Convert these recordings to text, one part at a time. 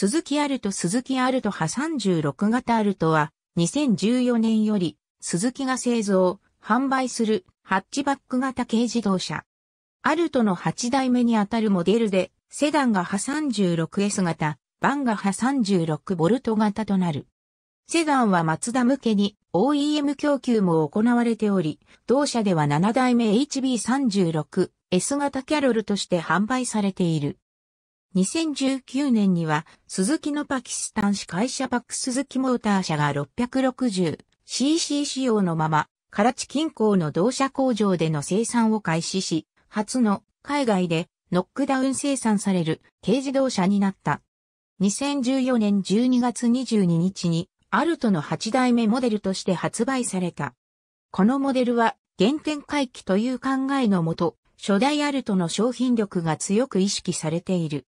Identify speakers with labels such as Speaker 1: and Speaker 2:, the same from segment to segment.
Speaker 1: 鈴木アルト鈴木アルト派36型アルトは、2014年より、鈴木が製造、販売する、ハッチバック型軽自動車。アルトの8代目にあたるモデルで、セダンが派 36S 型、バンが派 36V 型となる。セダンはマツダ向けに OEM 供給も行われており、同社では7代目 HB36S 型キャロルとして販売されている。2019年には、スズキのパキスタン市会社パックスズキモーター社が 660cc 仕様のまま、カラチ近郊の同社工場での生産を開始し、初の海外でノックダウン生産される軽自動車になった。2014年12月22日に、アルトの8代目モデルとして発売された。このモデルは、原点回帰という考えのもと、初代アルトの商品力が強く意識されている。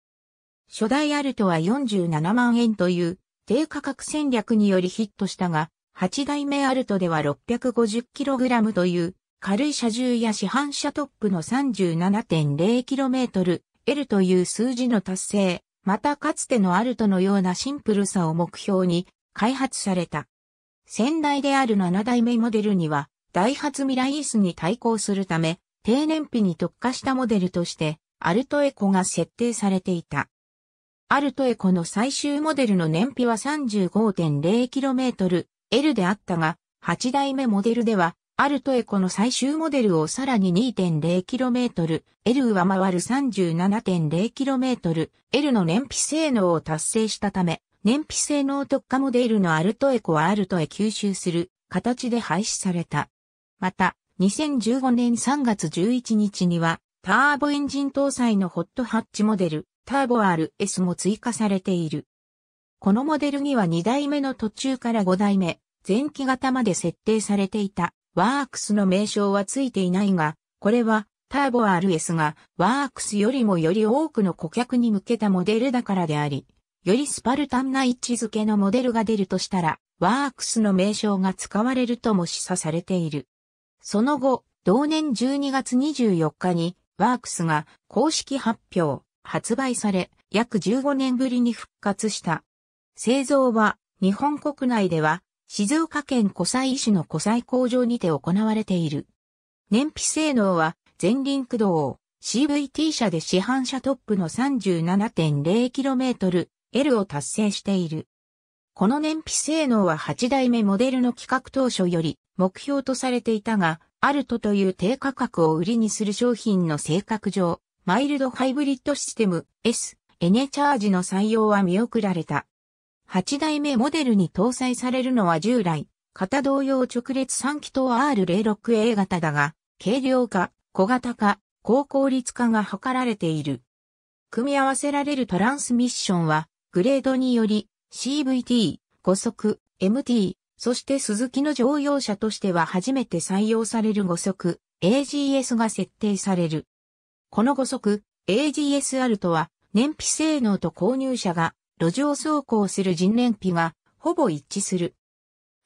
Speaker 1: 初代アルトは47万円という低価格戦略によりヒットしたが、8代目アルトでは 650kg という軽い車重や市販車トップの 37.0km L という数字の達成、またかつてのアルトのようなシンプルさを目標に開発された。先代である7代目モデルには、ダイハツミライースに対抗するため、低燃費に特化したモデルとして、アルトエコが設定されていた。アルトエコの最終モデルの燃費は 35.0km L であったが、8代目モデルでは、アルトエコの最終モデルをさらに 2.0km L 上回る 37.0km L の燃費性能を達成したため、燃費性能特化モデルのアルトエコはアルトへ吸収する形で廃止された。また、2015年3月11日には、ターボエンジン搭載のホットハッチモデル、ターボ RS も追加されている。このモデルには2代目の途中から5代目、前期型まで設定されていた、ワークスの名称はついていないが、これはターボ RS がワークスよりもより多くの顧客に向けたモデルだからであり、よりスパルタンな位置づけのモデルが出るとしたら、ワークスの名称が使われるとも示唆されている。その後、同年12月24日に、ワークスが公式発表。発売され、約15年ぶりに復活した。製造は、日本国内では、静岡県湖西市の湖西工場にて行われている。燃費性能は、前輪駆動、CVT 車で市販車トップの 37.0km、L を達成している。この燃費性能は8代目モデルの企画当初より目標とされていたが、アルトという低価格を売りにする商品の性格上、マイルドハイブリッドシステム S、エネチャージの採用は見送られた。8代目モデルに搭載されるのは従来、型同様直列3気筒 R06A 型だが、軽量化、小型化、高効率化が図られている。組み合わせられるトランスミッションは、グレードにより CVT、5速、MT、そしてスズキの乗用車としては初めて採用される5速、AGS が設定される。この5速 AGSR とは燃費性能と購入者が路上走行する人燃費がほぼ一致する。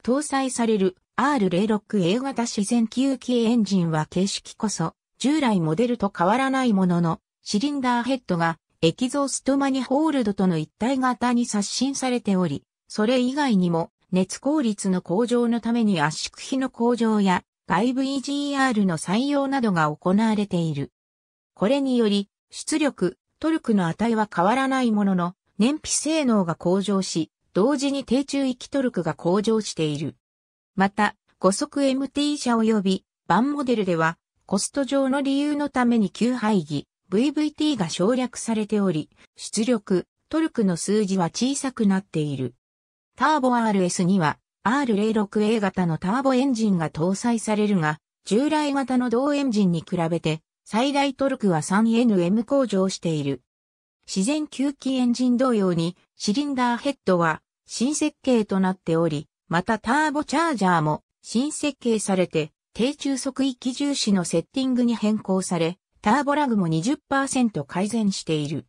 Speaker 1: 搭載される R06A 型自然吸気エンジンは形式こそ従来モデルと変わらないもののシリンダーヘッドがエキゾーストマニホールドとの一体型に刷新されており、それ以外にも熱効率の向上のために圧縮比の向上や外部 EGR の採用などが行われている。これにより、出力、トルクの値は変わらないものの、燃費性能が向上し、同時に低中域トルクが向上している。また、5速 MT 車及び、バンモデルでは、コスト上の理由のために急排儀、VVT が省略されており、出力、トルクの数字は小さくなっている。ターボ RS には、R06A 型のターボエンジンが搭載されるが、従来型の同エンジンに比べて最大トルクは 3NM 向上している。自然吸気エンジン同様に、シリンダーヘッドは新設計となっており、またターボチャージャーも新設計されて、低中速域重視のセッティングに変更され、ターボラグも20%改善している。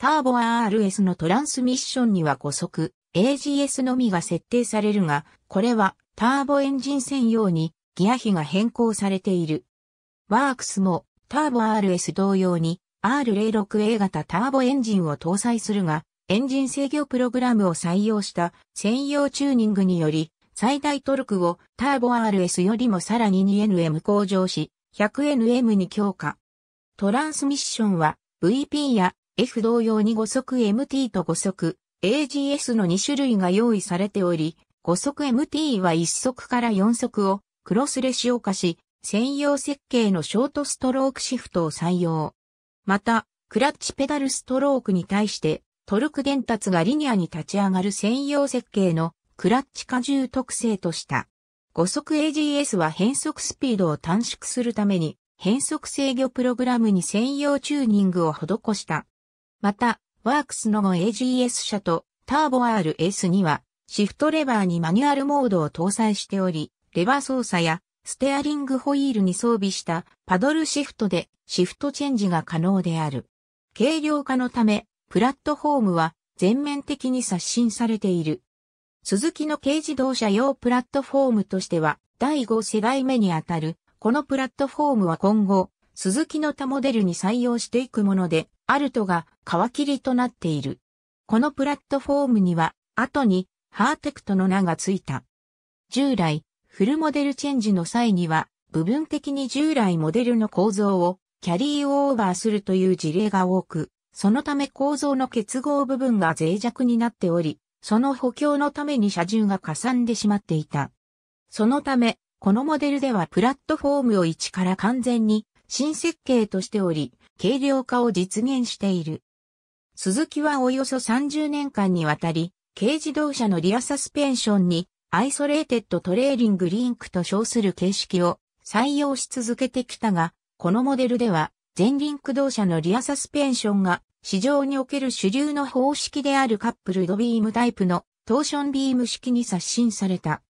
Speaker 1: ターボ RS のトランスミッションには5速、AGS のみが設定されるが、これはターボエンジン専用にギア比が変更されている。ワークスもターボ RS 同様に R06A 型ターボエンジンを搭載するが、エンジン制御プログラムを採用した専用チューニングにより、最大トルクをターボ RS よりもさらに 2nm 向上し、100nm に強化。トランスミッションは VP や F 同様に5速 MT と5速 AGS の2種類が用意されており、5速 MT は1速から4速をクロスレシオ化し、専用設計のショートストロークシフトを採用。また、クラッチペダルストロークに対してトルク伝達がリニアに立ち上がる専用設計のクラッチ荷重特性とした。5速 AGS は変速スピードを短縮するために変速制御プログラムに専用チューニングを施した。また、ワークスの AGS 車とターボ RS にはシフトレバーにマニュアルモードを搭載しており、レバー操作やステアリングホイールに装備したパドルシフトでシフトチェンジが可能である。軽量化のため、プラットフォームは全面的に刷新されている。スズキの軽自動車用プラットフォームとしては第5世代目にあたる、このプラットフォームは今後、スズキの他モデルに採用していくもので、アルトが皮切りとなっている。このプラットフォームには、後にハーテクトの名が付いた。従来、フルモデルチェンジの際には、部分的に従来モデルの構造をキャリーオーバーするという事例が多く、そのため構造の結合部分が脆弱になっており、その補強のために車重がかさんでしまっていた。そのため、このモデルではプラットフォームを一から完全に新設計としており、軽量化を実現している。鈴木はおよそ30年間にわたり、軽自動車のリアサスペンションにアイソレーテッドトレーリングリンクと称する形式を採用し続けてきたが、このモデルでは、前輪駆動車のリアサスペンションが市場における主流の方式であるカップルドビームタイプのトーションビーム式に刷新された。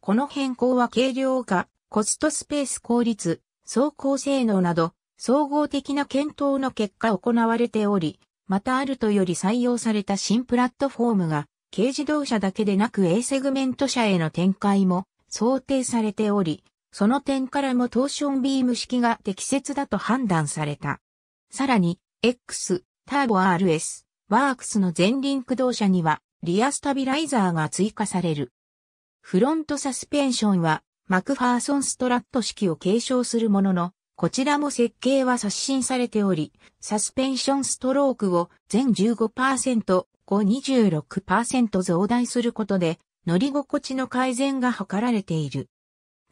Speaker 1: この変更は軽量化、コストスペース効率、走行性能など、総合的な検討の結果行われており、またあるとより採用された新プラットフォームが軽自動車だけでなく A セグメント車への展開も想定されており、その点からもトーションビーム式が適切だと判断された。さらに、X、ターボ RS、ワークスの前輪駆動車には、リアスタビライザーが追加される。フロントサスペンションは、マクファーソンストラット式を継承するものの、こちらも設計は刷新されており、サスペンションストロークを全15%、2 6増大することで乗り心地の改善が図られている。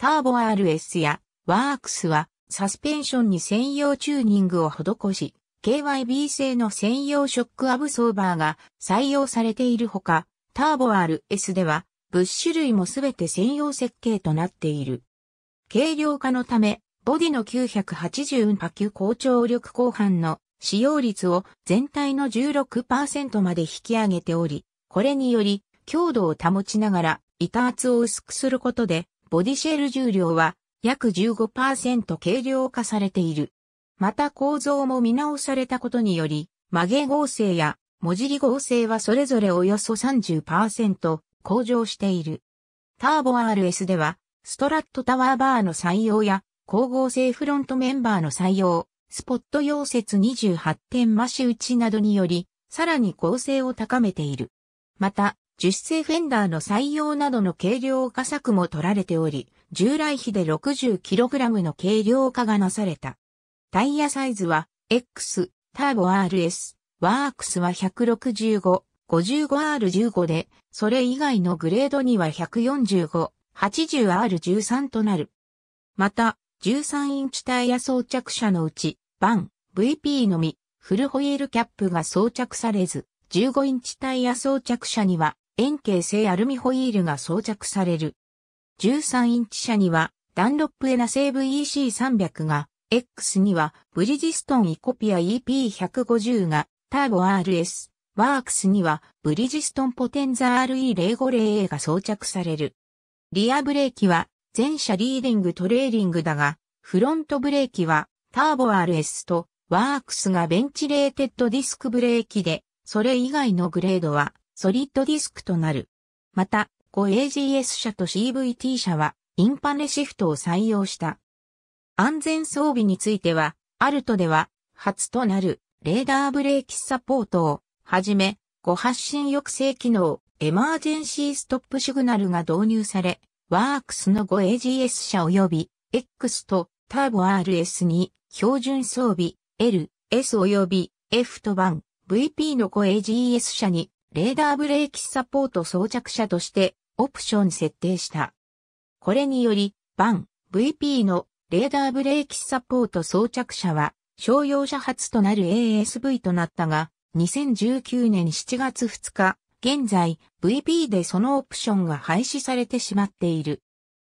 Speaker 1: ターボ RS やワークスはサスペンションに専用チューニングを施し、KYB 製の専用ショックアブソーバーが採用されているほか、ターボ RS では物種類もすべて専用設計となっている。軽量化のため、ボディの980運波級高張力後半の使用率を全体の16%まで引き上げており、これにより強度を保ちながら板圧を薄くすることで、ボディシェル重量は約15%軽量化されている。また構造も見直されたことにより、曲げ合成や文字り合成はそれぞれおよそ30%向上している。ターボ RS では、ストラットタワーバーの採用や、光合成フロントメンバーの採用、スポット溶接28点増し打ちなどにより、さらに構成を高めている。また、樹脂製フェンダーの採用などの軽量化策も取られており、従来比で 60kg の軽量化がなされた。タイヤサイズは、X、ターボ RS、ワークスは165、55R15 で、それ以外のグレードには145、80R13 となる。また、13インチタイヤ装着車のうち、バン、VP のみ、フルホイールキャップが装着されず、15インチタイヤ装着車には、円形製アルミホイールが装着される。13インチ車には、ダンロップエナセーブ EC300 が、X には、ブリヂストンイコピア EP150 が、ターボ RS、ワークスには、ブリヂストンポテンザ RE050A が装着される。リアブレーキは、全車リーディングトレーリングだが、フロントブレーキはターボ RS とワークスがベンチレーテッドディスクブレーキで、それ以外のグレードはソリッドディスクとなる。また、5AGS 車と CVT 車はインパネシフトを採用した。安全装備については、アルトでは初となるレーダーブレーキサポートをはじめ、誤発進抑制機能、エマージェンシーストップシグナルが導入され、ワークスの 5AGS 車及び X とターボ RS に標準装備 L、S 及び F と版 VP の 5AGS 車にレーダーブレーキサポート装着車としてオプション設定した。これにより、版 VP のレーダーブレーキサポート装着車は商用車初となる ASV となったが、2019年7月2日、現在 v p でそのオプションが廃止されてしまっている。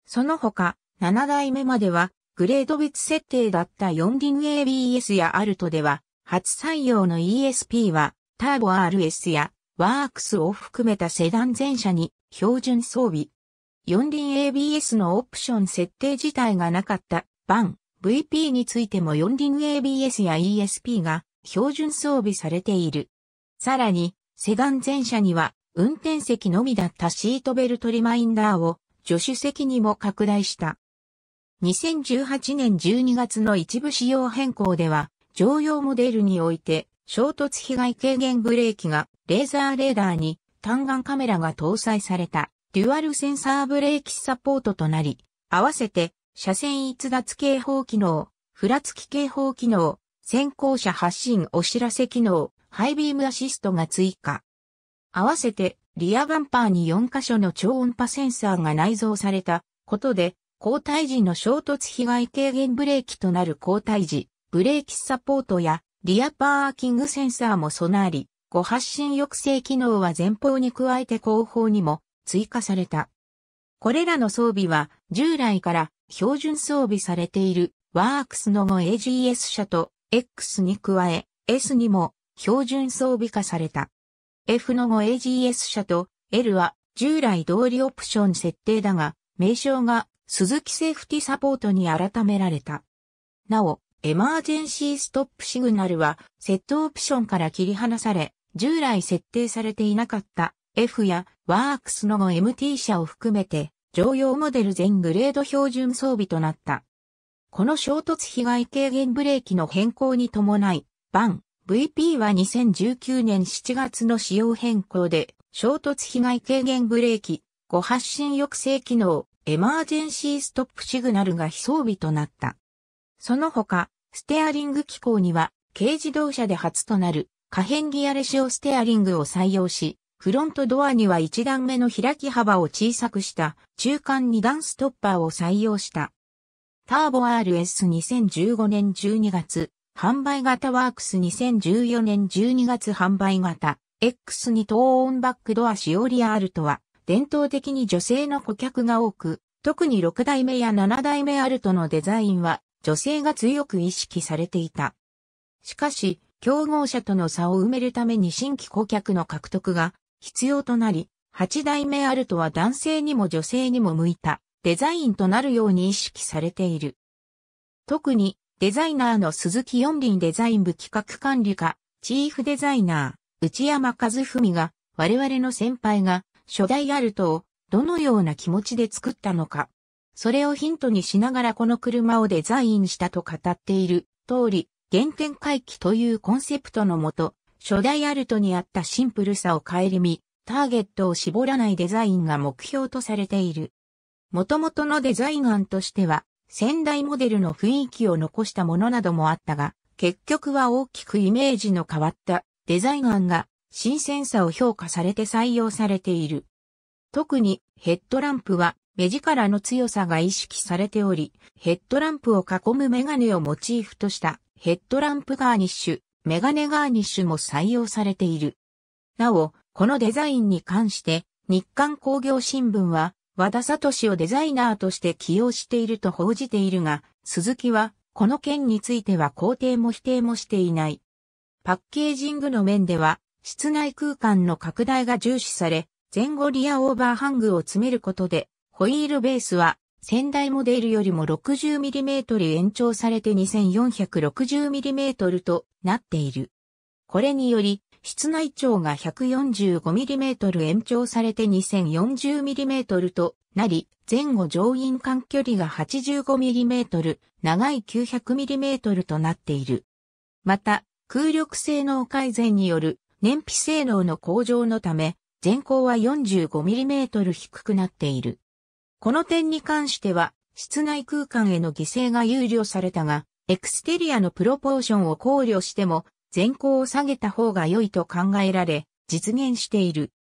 Speaker 1: その他、7代目まではグレード別設定だった4輪 ABS やアルトでは、初採用の ESP はターボ RS やワークスを含めたセダン全車に標準装備。4輪 ABS のオプション設定自体がなかったバン VP についても4輪 ABS や ESP が標準装備されている。さらにセダン前車には運転席のみだったシートベルトリマインダーを助手席にも拡大した。2018年12月の一部仕様変更では、常用モデルにおいて衝突被害軽減ブレーキがレーザーレーダーに単眼カメラが搭載されたデュアルセンサーブレーキサポートとなり、合わせて車線逸脱警報機能、ふらつき警報機能、先行車発進お知らせ機能、ハイビームアシストが追加。合わせて、リアバンパーに4箇所の超音波センサーが内蔵されたことで、交代時の衝突被害軽減ブレーキとなる交代時、ブレーキサポートやリアパーキングセンサーも備わり、誤発進抑制機能は前方に加えて後方にも追加された。これらの装備は従来から標準装備されているワークスの後 AGS 車と X に加え S にも標準装備化された。F の後 a g s 車と L は従来通りオプション設定だが、名称が鈴木セーフティサポートに改められた。なお、エマージェンシーストップシグナルはセットオプションから切り離され、従来設定されていなかった F やワークスの後 MT 車を含めて常用モデル全グレード標準装備となった。この衝突被害軽減ブレーキの変更に伴い、バン、VP は2019年7月の仕様変更で、衝突被害軽減ブレーキ、誤発進抑制機能、エマージェンシーストップシグナルが非装備となった。その他、ステアリング機構には、軽自動車で初となる、可変ギアレシオステアリングを採用し、フロントドアには1段目の開き幅を小さくした中間2段ストッパーを採用した。ターボ RS2015 年12月、販売型ワークス2014年12月販売型 X にトーオンバックドアしおリアルトは伝統的に女性の顧客が多く、特に6代目や7代目アルトのデザインは女性が強く意識されていた。しかし、競合者との差を埋めるために新規顧客の獲得が必要となり、8代目アルトは男性にも女性にも向いたデザインとなるように意識されている。特にデザイナーの鈴木四輪デザイン部企画管理課、チーフデザイナー、内山和文が、我々の先輩が、初代アルトを、どのような気持ちで作ったのか。それをヒントにしながらこの車をデザインしたと語っている通り、原点回帰というコンセプトのもと、初代アルトにあったシンプルさを顧み、ターゲットを絞らないデザインが目標とされている。元々のデザイン案としては、先代モデルの雰囲気を残したものなどもあったが、結局は大きくイメージの変わったデザイン案が新鮮さを評価されて採用されている。特にヘッドランプは目力の強さが意識されており、ヘッドランプを囲むメガネをモチーフとしたヘッドランプガーニッシュ、メガネガーニッシュも採用されている。なお、このデザインに関して日刊工業新聞は和田聡をデザイナーとして起用していると報じているが、鈴木は、この件については肯定も否定もしていない。パッケージングの面では、室内空間の拡大が重視され、前後リアオーバーハングを詰めることで、ホイールベースは、先代モデルよりも 60mm 延長されて 2460mm となっている。これにより、室内長が 145mm 延長されて 2040mm となり、前後乗員間距離が 85mm、長い 900mm となっている。また、空力性能改善による燃費性能の向上のため、前高は 45mm 低くなっている。この点に関しては、室内空間への犠牲が有料されたが、エクステリアのプロポーションを考慮しても、全高を下げた方が良いと考えられ、実現している。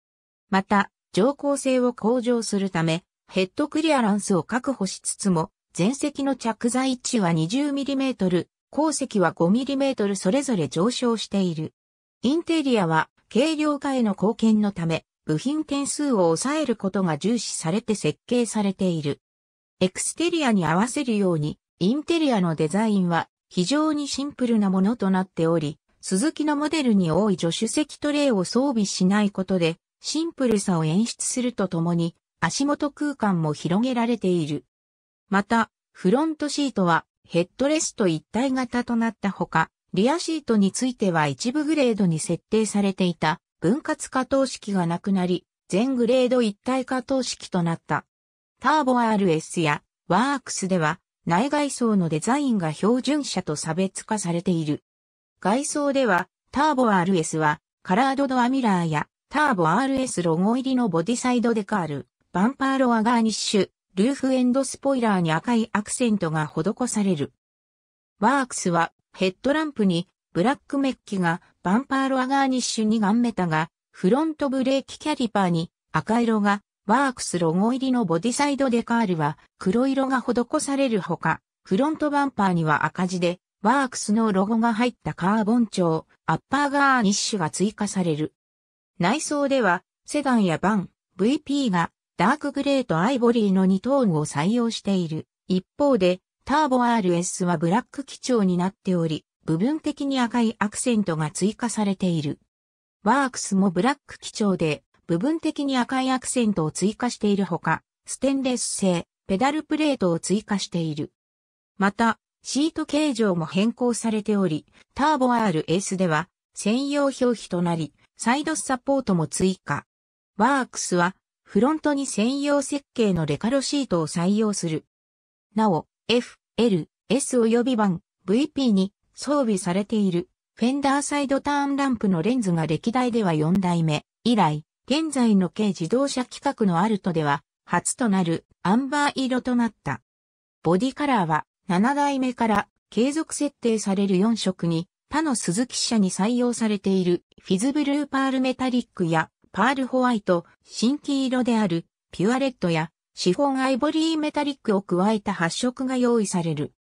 Speaker 1: また、乗降性を向上するため、ヘッドクリアランスを確保しつつも、前席の着座位置は 20mm、後席は 5mm それぞれ上昇している。インテリアは軽量化への貢献のため、部品点数を抑えることが重視されて設計されている。エクステリアに合わせるように、インテリアのデザインは非常にシンプルなものとなっており、鈴木のモデルに多い助手席トレイを装備しないことで、シンプルさを演出するとともに、足元空間も広げられている。また、フロントシートはヘッドレスト一体型となったほか、リアシートについては一部グレードに設定されていた分割加等式がなくなり、全グレード一体加等式となった。ターボ RS やワークスでは内外装のデザインが標準車と差別化されている。外装では、ターボ RS は、カラードドアミラーや、ターボ RS ロゴ入りのボディサイドデカール、バンパーロアガーニッシュ、ルーフエンドスポイラーに赤いアクセントが施される。ワークスは、ヘッドランプに、ブラックメッキが、バンパーロアガーニッシュにガンメタが、フロントブレーキキャリパーに、赤色が、ワークスロゴ入りのボディサイドデカールは黒色が施されるほか、フロントバンパーには赤字でワークスのロゴが入ったカーボン調、アッパーガーニッシュが追加される。内装では、セダンやバン、VP がダークグレーとアイボリーの2トーンを採用している。一方で、ターボ RS はブラック基調になっており、部分的に赤いアクセントが追加されている。ワークスもブラック基調で、部分的に赤いアクセントを追加しているほか、ステンレス製、ペダルプレートを追加している。また、シート形状も変更されており、ターボ RS では専用表皮となり、サイドサポートも追加。ワークスはフロントに専用設計のレカロシートを採用する。なお、F、L、S 及び版 VP に装備されているフェンダーサイドターンランプのレンズが歴代では4代目以来、現在の軽自動車規格のアルトでは初となるアンバー色となった。ボディカラーは7代目から継続設定される4色に、他の鈴木社に採用されているフィズブルーパールメタリックやパールホワイト、新黄色であるピュアレッドやシフォンアイボリーメタリックを加えた発色が用意される。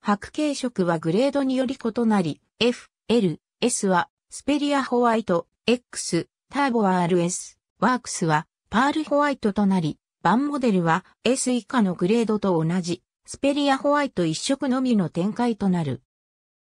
Speaker 1: 白系色はグレードにより異なり、F、L、S はスペリアホワイト、X、ターボ RS、ワークスはパールホワイトとなり、バンモデルは S 以下のグレードと同じスペリアホワイト一色のみの展開となる。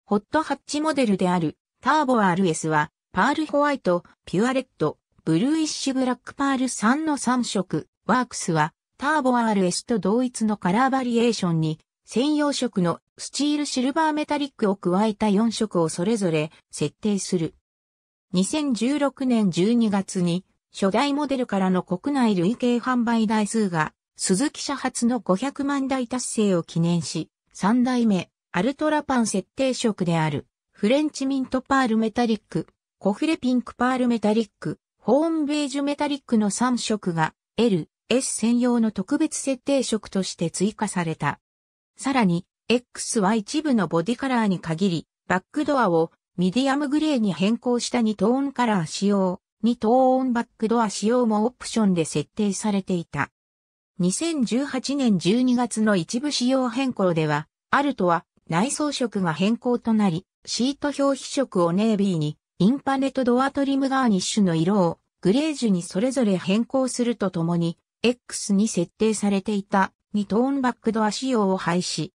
Speaker 1: ホットハッチモデルであるターボ RS はパールホワイト、ピュアレッド、ブルーイッシュブラックパール3の3色。ワークスはターボ RS と同一のカラーバリエーションに専用色のスチールシルバーメタリックを加えた4色をそれぞれ設定する。2016年12月に初代モデルからの国内累計販売台数が鈴木車発の500万台達成を記念し、3代目、アルトラパン設定色である、フレンチミントパールメタリック、コフレピンクパールメタリック、ホーンベージュメタリックの3色が L、S 専用の特別設定色として追加された。さらに、X は一部のボディカラーに限り、バックドアをミディアムグレーに変更した2トーンカラー仕様、2トーンバックドア仕様もオプションで設定されていた。2018年12月の一部仕様変更では、アルトは内装色が変更となり、シート表皮色をネイビーに、インパネとドアトリムガーニッシュの色をグレージュにそれぞれ変更するとともに、X に設定されていた2トーンバックドア仕様を廃止。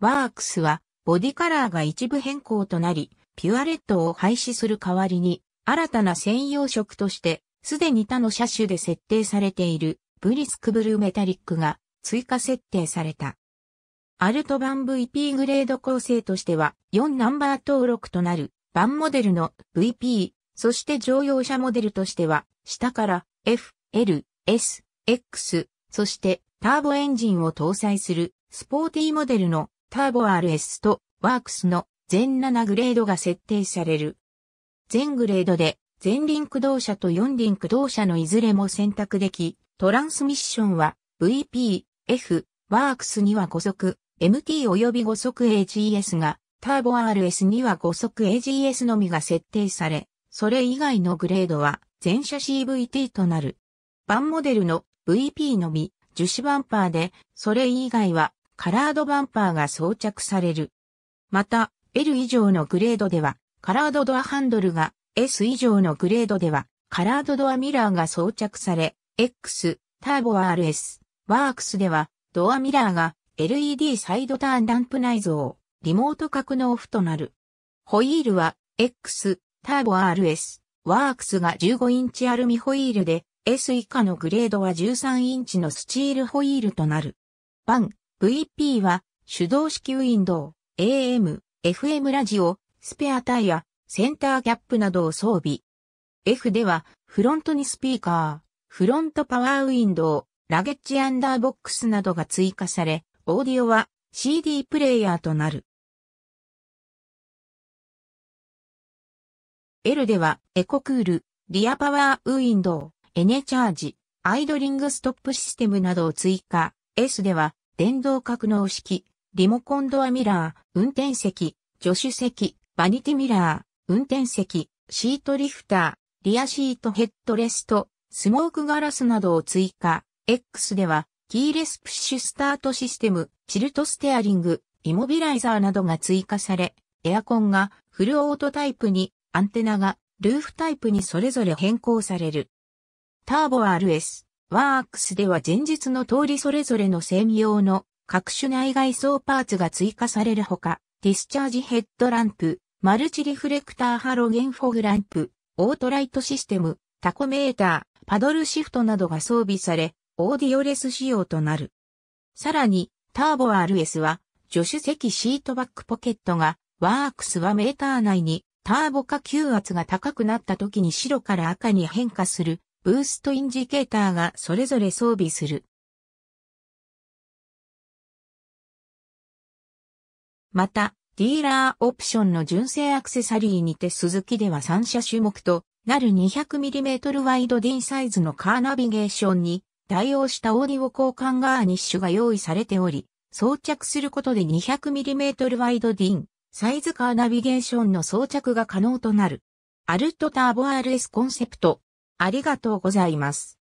Speaker 1: ワークスはボディカラーが一部変更となり、ピュアレッドを廃止する代わりに、新たな専用色として、すでに他の車種で設定されているブリスクブルーメタリックが追加設定された。アルト版 VP グレード構成としては4ナンバー登録となる版モデルの VP、そして乗用車モデルとしては下から F、L、S、X、そしてターボエンジンを搭載するスポーティーモデルのターボ RS とワークスの全7グレードが設定される。全グレードで前輪駆動車と四輪駆動車のいずれも選択でき、トランスミッションは VP、F、ワークスには5速、MT 及び5速 AGS が、ターボ RS には5速 AGS のみが設定され、それ以外のグレードは全車 CVT となる。バンモデルの VP のみ、樹脂バンパーで、それ以外はカラードバンパーが装着される。また、L 以上のグレードでは、カラードドアハンドルが S 以上のグレードでは、カラードドアミラーが装着され、X、ターボ RS、ワークスでは、ドアミラーが LED サイドターンダンプ内蔵、リモート格納オとなる。ホイールは、X、ターボ RS、ワークスが15インチアルミホイールで、S 以下のグレードは13インチのスチールホイールとなる。バン、VP は、手動式ウィンドウ、AM、FM ラジオ、スペアタイヤ、センターキャップなどを装備。F では、フロントにスピーカー、フロントパワーウィンドウ、ラゲッジアンダーボックスなどが追加され、オーディオは CD プレイヤーとなる。L では、エコクール、リアパワーウィンドウ、エネチャージ、アイドリングストップシステムなどを追加。S では、電動格納式、リモコンドアミラー、運転席、助手席、バニティミラー、運転席、シートリフター、リアシートヘッドレスト、スモークガラスなどを追加。X では、キーレスプッシュスタートシステム、チルトステアリング、イモビライザーなどが追加され、エアコンがフルオートタイプに、アンテナがルーフタイプにそれぞれ変更される。ターボ RS、ワークスでは前日の通りそれぞれの専用の各種内外装パーツが追加されるほか、ディスチャージヘッドランプ、マルチリフレクターハロゲンフォグランプ、オートライトシステム、タコメーター、パドルシフトなどが装備され、オーディオレス仕様となる。さらに、ターボ RS は、助手席シートバックポケットが、ワークスはメーター内に、ターボ下吸圧が高くなった時に白から赤に変化する、ブーストインジケーターがそれぞれ装備する。また、ディーラーオプションの純正アクセサリーにて鈴木では3車種目となる 200mm ワイド D サイズのカーナビゲーションに対応したオーディオ交換ガーニッシュが用意されており、装着することで 200mm ワイドディン、サイズカーナビゲーションの装着が可能となる。アルトターボ RS コンセプト。ありがとうございます。